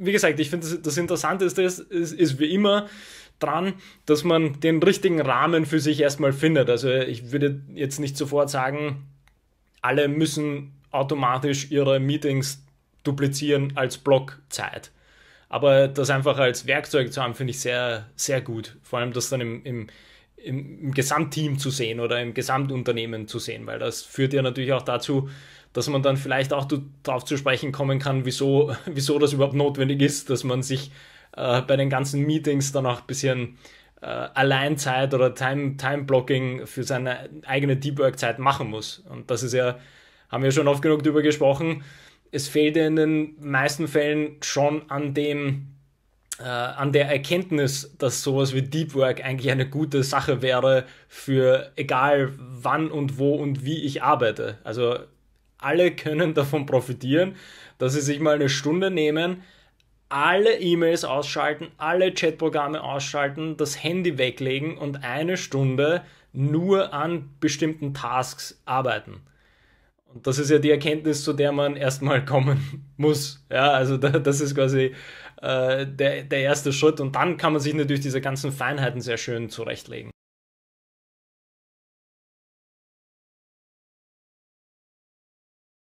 wie gesagt, ich finde, das, das Interessante ist, ist, ist wie immer dran, dass man den richtigen Rahmen für sich erstmal findet. Also ich würde jetzt nicht sofort sagen, alle müssen automatisch ihre Meetings duplizieren als Blockzeit. Aber das einfach als Werkzeug zu haben, finde ich sehr, sehr gut. Vor allem das dann im, im, im, im Gesamtteam zu sehen oder im Gesamtunternehmen zu sehen, weil das führt ja natürlich auch dazu, dass man dann vielleicht auch darauf zu sprechen kommen kann, wieso, wieso das überhaupt notwendig ist, dass man sich äh, bei den ganzen Meetings dann auch ein bisschen äh, Alleinzeit oder Time, Time-Blocking für seine eigene Deep Work-Zeit machen muss. Und das ist ja, haben wir schon oft genug darüber gesprochen, es fehlt ja in den meisten Fällen schon an dem äh, an der Erkenntnis, dass sowas wie Deep Work eigentlich eine gute Sache wäre für egal wann und wo und wie ich arbeite. Also alle können davon profitieren, dass sie sich mal eine Stunde nehmen, alle E-Mails ausschalten, alle Chatprogramme ausschalten, das Handy weglegen und eine Stunde nur an bestimmten Tasks arbeiten. Und das ist ja die Erkenntnis, zu der man erstmal kommen muss. Ja, also da, das ist quasi äh, der, der erste Schritt. Und dann kann man sich natürlich diese ganzen Feinheiten sehr schön zurechtlegen.